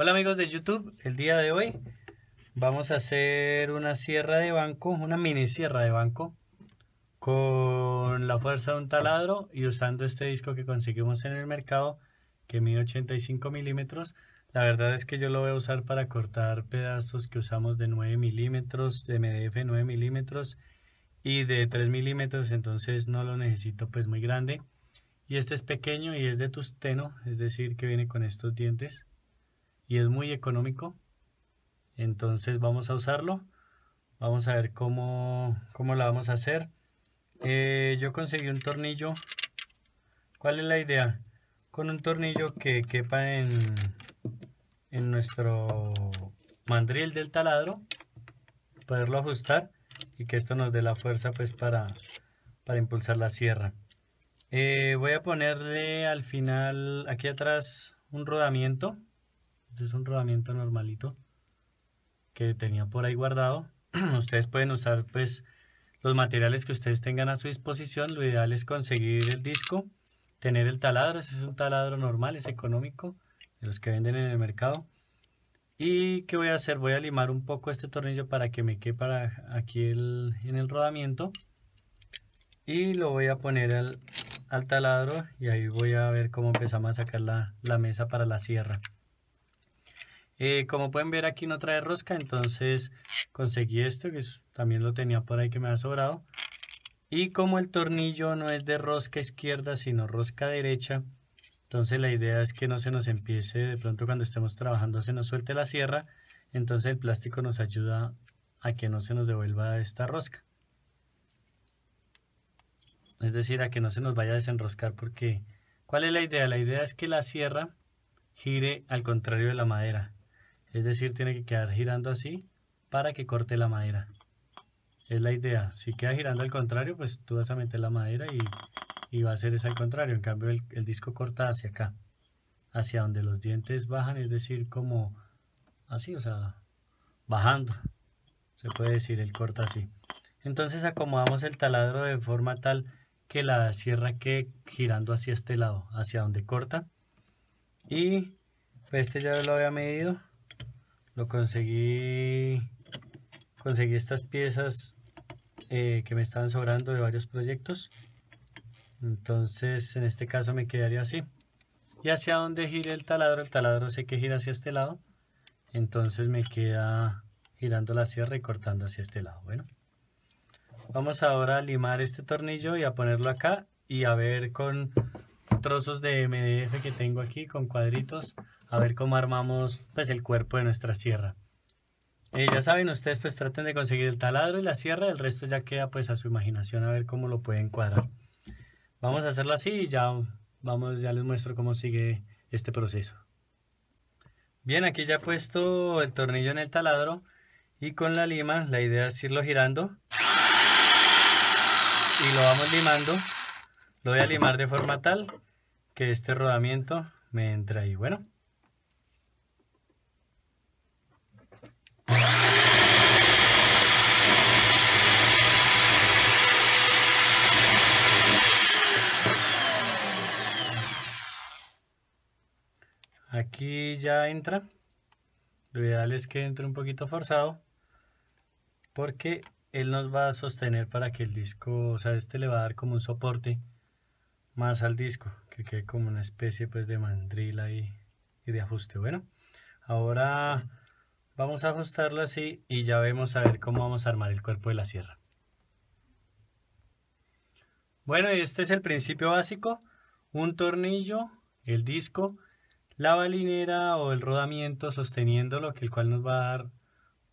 Hola amigos de YouTube, el día de hoy vamos a hacer una sierra de banco, una mini sierra de banco con la fuerza de un taladro y usando este disco que conseguimos en el mercado que mide 85 milímetros. La verdad es que yo lo voy a usar para cortar pedazos que usamos de 9 milímetros, de MDF 9 milímetros y de 3 milímetros, entonces no lo necesito pues muy grande. Y este es pequeño y es de tusteno, es decir que viene con estos dientes y es muy económico. Entonces vamos a usarlo. Vamos a ver cómo, la vamos a hacer. Eh, yo conseguí un tornillo. ¿Cuál es la idea? Con un tornillo que quepa en, en nuestro mandril del taladro. Poderlo ajustar y que esto nos dé la fuerza pues para, para impulsar la sierra. Eh, voy a ponerle al final aquí atrás un rodamiento este es un rodamiento normalito que tenía por ahí guardado. ustedes pueden usar pues los materiales que ustedes tengan a su disposición. Lo ideal es conseguir el disco, tener el taladro. Este es un taladro normal, es económico, de los que venden en el mercado. ¿Y qué voy a hacer? Voy a limar un poco este tornillo para que me para aquí en el rodamiento. Y lo voy a poner al, taladro y ahí voy a ver cómo empezamos a sacar la mesa para la sierra. Eh, como pueden ver aquí no trae rosca, entonces conseguí esto, que también lo tenía por ahí que me ha sobrado. Y como el tornillo no es de rosca izquierda, sino rosca derecha, entonces la idea es que no se nos empiece, de pronto cuando estemos trabajando se nos suelte la sierra, entonces el plástico nos ayuda a que no se nos devuelva esta rosca. Es decir, a que no se nos vaya a desenroscar porque... ¿Cuál es la idea? La idea es que la sierra gire al contrario de la madera. Es decir, tiene que quedar girando así para que corte la madera. Es la idea. Si queda girando al contrario, pues tú vas a meter la madera y, y va a ser esa al contrario. En cambio, el, disco corta hacia acá, hacia donde los dientes bajan, es decir, como así, o sea, bajando. Se puede decir, el corta así. Entonces acomodamos el taladro de forma tal que la sierra quede girando hacia este lado, hacia donde corta. Y pues, este ya lo había medido. Lo conseguí, conseguí estas piezas eh, que me estaban sobrando de varios proyectos. Entonces, en este caso me quedaría así. Y hacia donde gira el taladro, el taladro sé que gira hacia este lado. Entonces me queda girando la sierra y cortando hacia este lado. Bueno, vamos ahora a limar este tornillo y a ponerlo acá y a ver con trozos de MDF que tengo aquí, con cuadritos, a ver cómo armamos pues el cuerpo de nuestra sierra. Eh, ya saben, ustedes pues traten de conseguir el taladro y la sierra, el resto ya queda pues a su imaginación a ver cómo lo pueden cuadrar. Vamos a hacerlo así y ya, vamos, ya les muestro cómo sigue este proceso. Bien, aquí ya he puesto el tornillo en el taladro y con la lima la idea es irlo girando y lo vamos limando. Lo voy a limar de forma tal que este rodamiento me entra ahí. Bueno, Aquí ya entra. Lo ideal es que entre un poquito forzado porque él nos va a sostener para que el disco, o sea, este le va a dar como un soporte más al disco, que quede como una especie pues de mandrila y, y de ajuste. Bueno, ahora vamos a ajustarlo así y ya vemos a ver cómo vamos a armar el cuerpo de la sierra. Bueno, este es el principio básico, un tornillo, el disco la balinera o el rodamiento sosteniéndolo, que el cual nos va a dar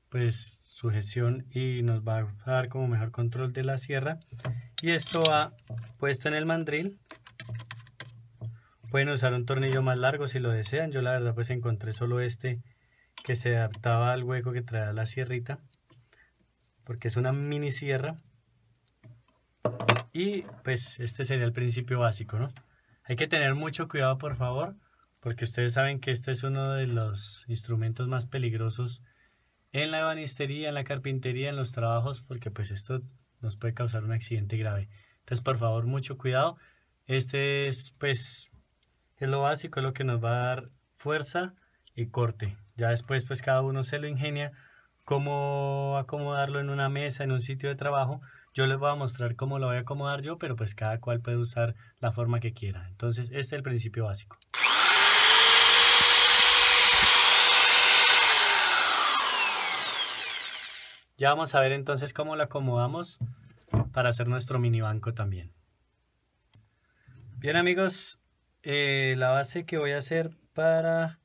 pues sujeción y nos va a dar como mejor control de la sierra y esto va puesto en el mandril pueden usar un tornillo más largo si lo desean yo la verdad pues encontré solo este que se adaptaba al hueco que trae la sierrita porque es una mini sierra y pues este sería el principio básico no hay que tener mucho cuidado por favor porque ustedes saben que este es uno de los instrumentos más peligrosos en la ebanistería, en la carpintería, en los trabajos, porque pues esto nos puede causar un accidente grave. Entonces, por favor, mucho cuidado. Este es, pues, es lo básico, es lo que nos va a dar fuerza y corte. Ya después, pues, cada uno se lo ingenia cómo acomodarlo en una mesa, en un sitio de trabajo. Yo les voy a mostrar cómo lo voy a acomodar yo, pero pues cada cual puede usar la forma que quiera. Entonces, este es el principio básico. Ya vamos a ver entonces cómo lo acomodamos para hacer nuestro mini banco también. Bien amigos, eh, la base que voy a hacer para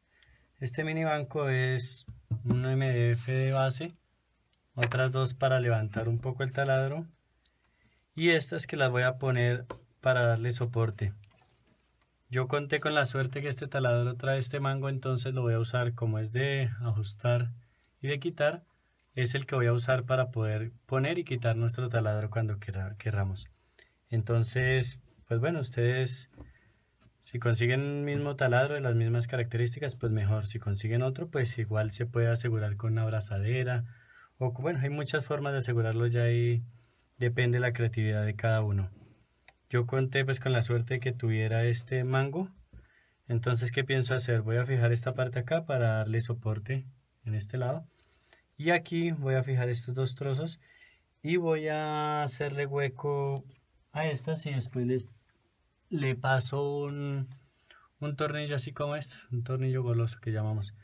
este mini banco es un MDF de base, otras dos para levantar un poco el taladro y estas que las voy a poner para darle soporte. Yo conté con la suerte que este taladro trae este mango, entonces lo voy a usar como es de ajustar y de quitar es el que voy a usar para poder poner y quitar nuestro taladro cuando queramos. Entonces, pues bueno, ustedes si consiguen un mismo taladro de las mismas características, pues mejor. Si consiguen otro, pues igual se puede asegurar con una abrazadera. O bueno, hay muchas formas de asegurarlo ya ahí depende la creatividad de cada uno. Yo conté pues con la suerte de que tuviera este mango. Entonces, ¿qué pienso hacer? Voy a fijar esta parte acá para darle soporte en este lado. Y aquí voy a fijar estos dos trozos y voy a hacerle hueco a estas y después le, paso un, tornillo así como este, un tornillo goloso que llamamos.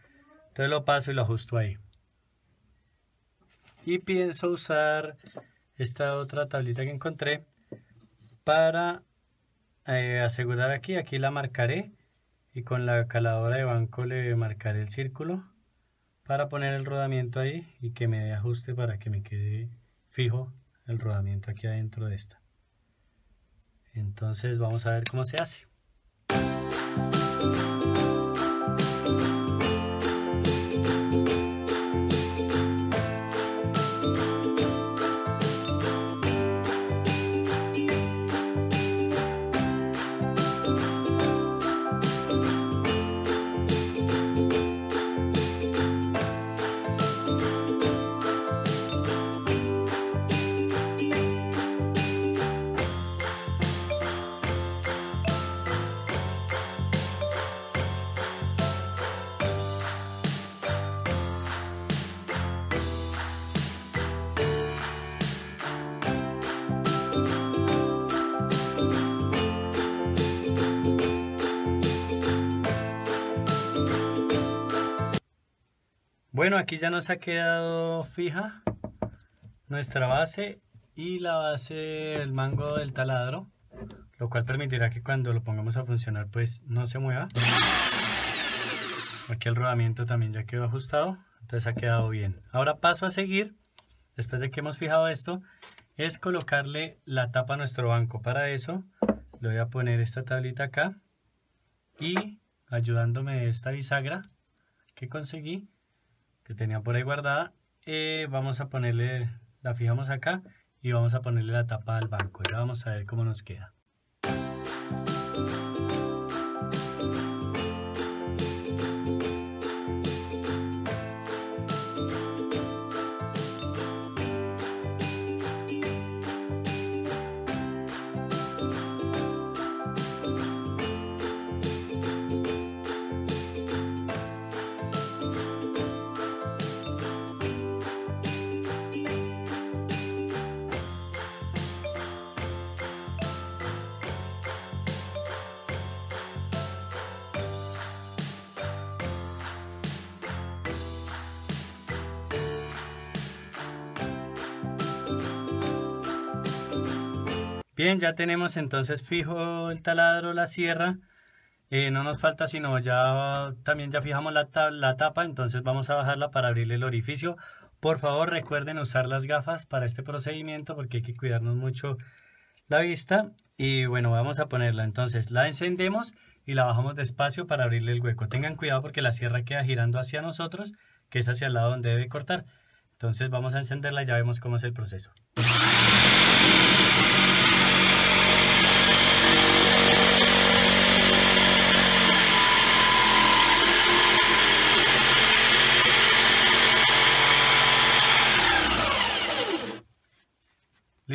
Entonces lo paso y lo ajusto ahí. Y pienso usar esta otra tablita que encontré para eh, asegurar aquí, aquí la marcaré y con la caladora de banco le marcaré el círculo para poner el rodamiento ahí y que me dé ajuste para que me quede fijo el rodamiento aquí adentro de esta entonces vamos a ver cómo se hace Bueno, aquí ya nos ha quedado fija nuestra base y la base del mango del taladro, lo cual permitirá que cuando lo pongamos a funcionar pues no se mueva. Aquí el rodamiento también ya quedó ajustado, entonces ha quedado bien. Ahora paso a seguir, después de que hemos fijado esto, es colocarle la tapa a nuestro banco. Para eso le voy a poner esta tablita acá y ayudándome de esta bisagra que conseguí, que tenía por ahí guardada, eh, vamos a ponerle, la fijamos acá y vamos a ponerle la tapa al banco. Ya vamos a ver cómo nos queda. Bien, ya tenemos entonces fijo el taladro, la sierra. Eh, no nos falta sino ya también ya fijamos la, la tapa, entonces vamos a bajarla para abrirle el orificio. Por favor recuerden usar las gafas para este procedimiento porque hay que cuidarnos mucho la vista. Y bueno, vamos a ponerla. Entonces la encendemos y la bajamos despacio para abrirle el hueco. Tengan cuidado porque la sierra queda girando hacia nosotros, que es hacia el lado donde debe cortar. Entonces vamos a encenderla y ya vemos cómo es el proceso.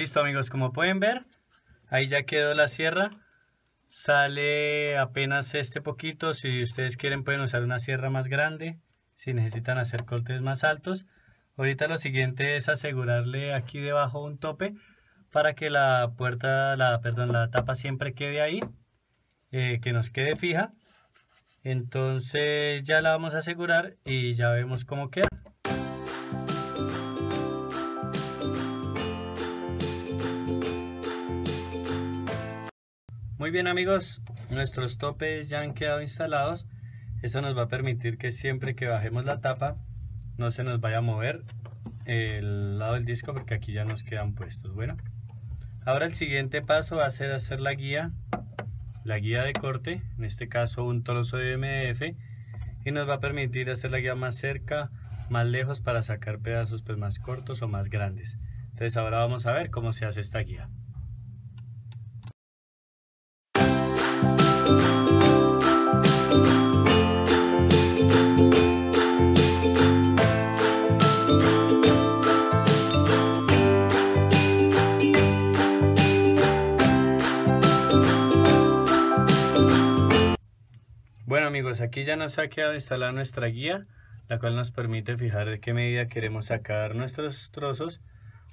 Listo amigos, como pueden ver, ahí ya quedó la sierra. Sale apenas este poquito, si ustedes quieren pueden usar una sierra más grande, si necesitan hacer cortes más altos. Ahorita lo siguiente es asegurarle aquí debajo un tope para que la puerta, la, perdón, la tapa siempre quede ahí, eh, que nos quede fija. Entonces ya la vamos a asegurar y ya vemos cómo queda. bien amigos, nuestros topes ya han quedado instalados. Eso nos va a permitir que siempre que bajemos la tapa no se nos vaya a mover el lado del disco porque aquí ya nos quedan puestos. Bueno, ahora el siguiente paso va a ser hacer la guía, la guía de corte, en este caso un trozo de MDF y nos va a permitir hacer la guía más cerca, más lejos para sacar pedazos pues, más cortos o más grandes. Entonces ahora vamos a ver cómo se hace esta guía. Pues aquí ya nos ha quedado instalada nuestra guía, la cual nos permite fijar de qué medida queremos sacar nuestros trozos.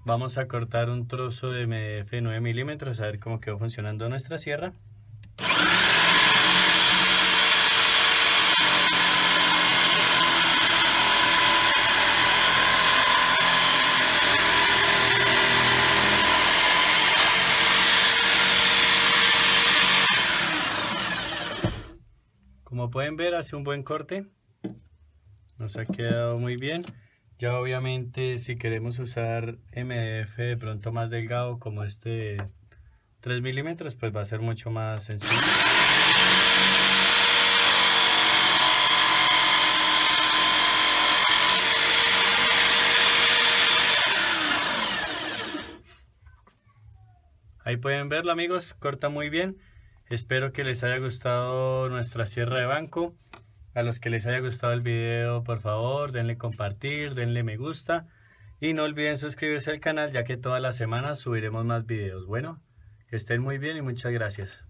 Vamos a cortar un trozo de MDF 9 milímetros a ver cómo quedó funcionando nuestra sierra. pueden ver hace un buen corte. Nos ha quedado muy bien. Ya obviamente si queremos usar MDF de pronto más delgado como este 3 milímetros pues va a ser mucho más sencillo. Ahí pueden verlo amigos, corta muy bien. Espero que les haya gustado nuestra sierra de banco. A los que les haya gustado el video, por favor, denle compartir, denle me gusta. Y no olviden suscribirse al canal ya que todas las semanas subiremos más videos. Bueno, que estén muy bien y muchas gracias.